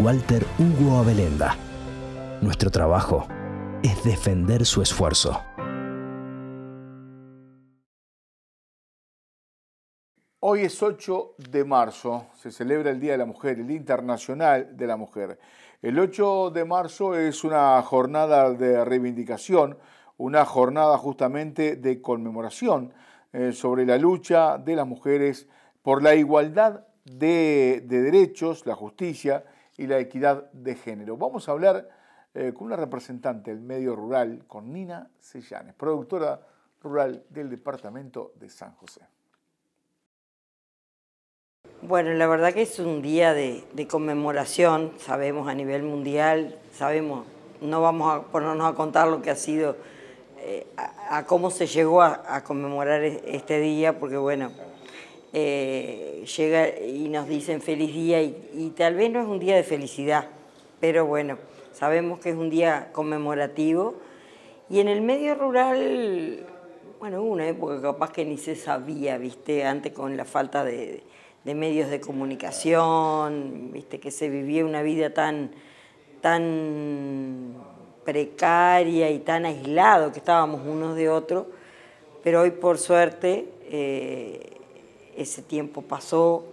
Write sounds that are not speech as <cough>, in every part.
Walter Hugo Abelenda. Nuestro trabajo es defender su esfuerzo. Hoy es 8 de marzo, se celebra el Día de la Mujer, el Internacional de la Mujer. El 8 de marzo es una jornada de reivindicación, una jornada justamente de conmemoración eh, sobre la lucha de las mujeres por la igualdad de, de derechos, la justicia y la equidad de género. Vamos a hablar eh, con una representante del medio rural, con Nina Sellanes, productora rural del departamento de San José. Bueno, la verdad que es un día de, conmemoración, sabemos a nivel mundial, sabemos, no vamos a ponernos a contar lo que ha sido, eh, a, cómo se llegó a, conmemorar e-, este día, porque bueno, eh, llega y nos dicen feliz día y, tal vez no es un día de felicidad, pero bueno, sabemos que es un día conmemorativo y en el medio rural, bueno, una época capaz que ni se sabía, viste, antes con la falta de, medios de comunicación, viste, que se vivía una vida tan, tan precaria y tan aislado que estábamos unos de otros, pero hoy por suerte eh, ese tiempo pasó,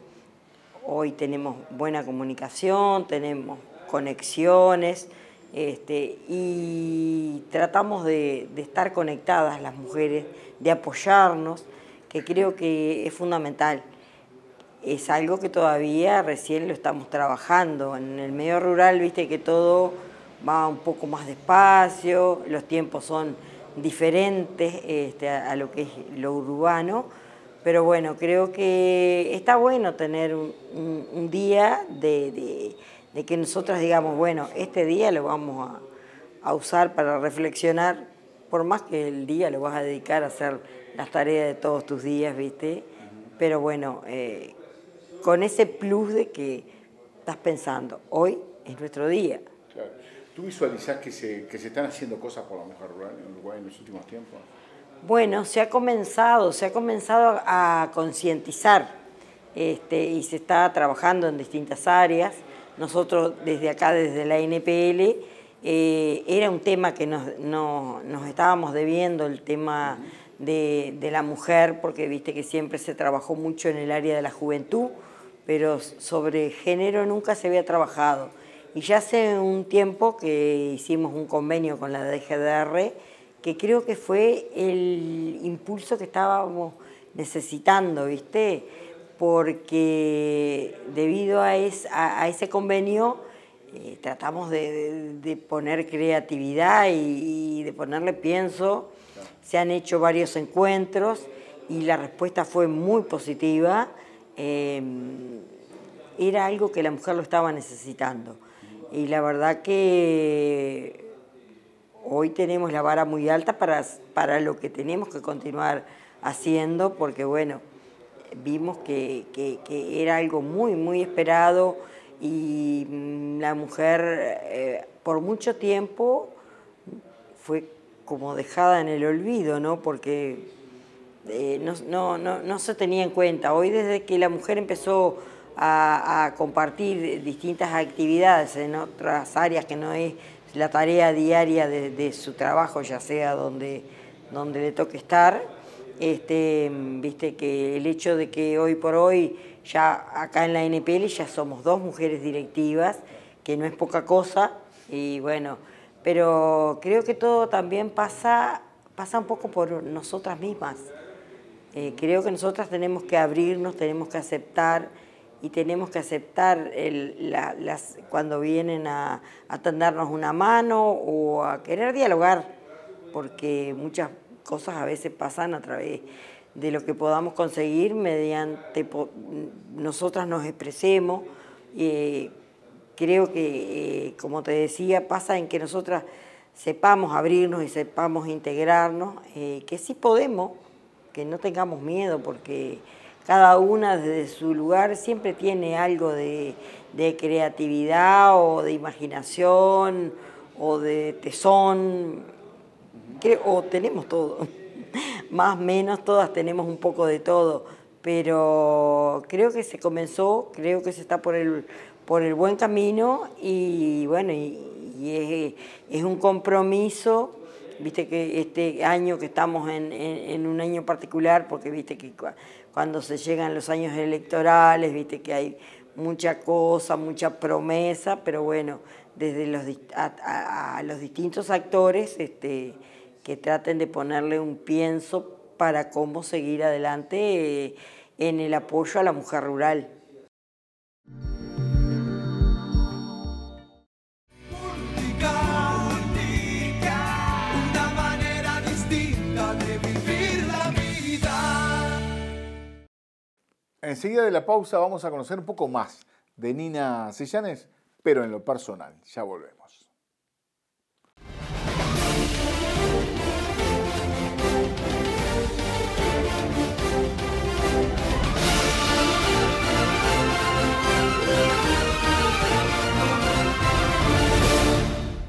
hoy tenemos buena comunicación, tenemos conexiones este, y tratamos de, estar conectadas las mujeres, de apoyarnos, que creo que es fundamental. Es algo que todavía recién lo estamos trabajando. En el medio rural, viste que todo va un poco más despacio, los tiempos son diferentes este, a lo que es lo urbano pero bueno, creo que está bueno tener un, día de, que nosotras digamos, bueno, este día lo vamos a, usar para reflexionar, por más que el día lo vas a dedicar a hacer las tareas de todos tus días, ¿viste? Pero bueno, eh, con ese plus de que estás pensando, hoy es nuestro día. Claro. ¿Tú visualizas que se, que se están haciendo cosas por lo mejor en Uruguay en los últimos tiempos? Bueno, se ha comenzado, se ha comenzado a concientizar este, y se está trabajando en distintas áreas. Nosotros desde acá, desde la NPL, eh, era un tema que nos, estábamos debiendo, el tema de, de, la mujer, porque viste que siempre se trabajó mucho en el área de la juventud, pero sobre género nunca se había trabajado. Y ya hace un tiempo que hicimos un convenio con la DGDR que creo que fue el impulso que estábamos necesitando, ¿viste? Porque debido a, ese convenio eh, tratamos de, poner creatividad y, de ponerle pienso. Se han hecho varios encuentros y la respuesta fue muy positiva. Em, era algo que la mujer lo estaba necesitando. Y la verdad que hoy tenemos la vara muy alta para, para lo que tenemos que continuar haciendo, porque bueno, vimos que, era algo muy, muy esperado y mm, la mujer eh, por mucho tiempo fue como dejada en el olvido, ¿no? Porque eh, no, no, se tenía en cuenta. Hoy desde que la mujer empezó a compartir distintas actividades en otras áreas que no es la tarea diaria de, su trabajo, ya sea donde, donde le toque estar. Este, viste que el hecho de que hoy por hoy, ya acá en la NPL, ya somos dos mujeres directivas, que no es poca cosa, y bueno, pero creo que todo también pasa, pasa un poco por nosotras mismas. Eh, creo que nosotras tenemos que abrirnos, tenemos que aceptar y tenemos que aceptar las, cuando vienen a, tendernos una mano o a querer dialogar, porque muchas cosas a veces pasan a través de lo que podamos conseguir mediante nosotras nos expresemos. creo que, eh, como te decía, pasa en que nosotras sepamos abrirnos y sepamos integrarnos, eh, que sí podemos, que no tengamos miedo, porque cada una desde su lugar siempre tiene algo de, creatividad o de imaginación o de tesón, o tenemos todo, <laughs> más o menos todas tenemos un poco de todo, pero creo que se comenzó, creo que se está por el, buen camino y bueno, es, es un compromiso viste que este año que estamos en, un año particular, porque viste que cuando se llegan los años electorales, viste que hay mucha cosa, mucha promesa, pero bueno, desde los a, los distintos actores este, que traten de ponerle un pienso para cómo seguir adelante eh, en el apoyo a la mujer rural. Enseguida de la pausa vamos a conocer un poco más de Nina Sillanes, pero en lo personal. Ya volvemos.